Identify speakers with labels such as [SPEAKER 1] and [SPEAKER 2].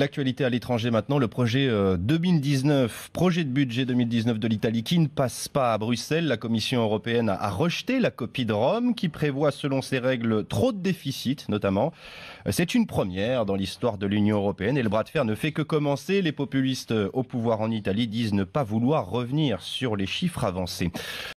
[SPEAKER 1] L'actualité à l'étranger maintenant, le projet 2019, euh, projet de budget 2019 de l'Italie qui ne passe pas à Bruxelles. La Commission européenne a rejeté la copie de Rome qui prévoit selon ses règles trop de déficits notamment. Euh, c'est une première dans l'histoire de l'Union européenne et le bras de fer ne fait que commencer. Les populistes euh, au pouvoir en Italie disent ne pas vouloir revenir sur les chiffres avancés.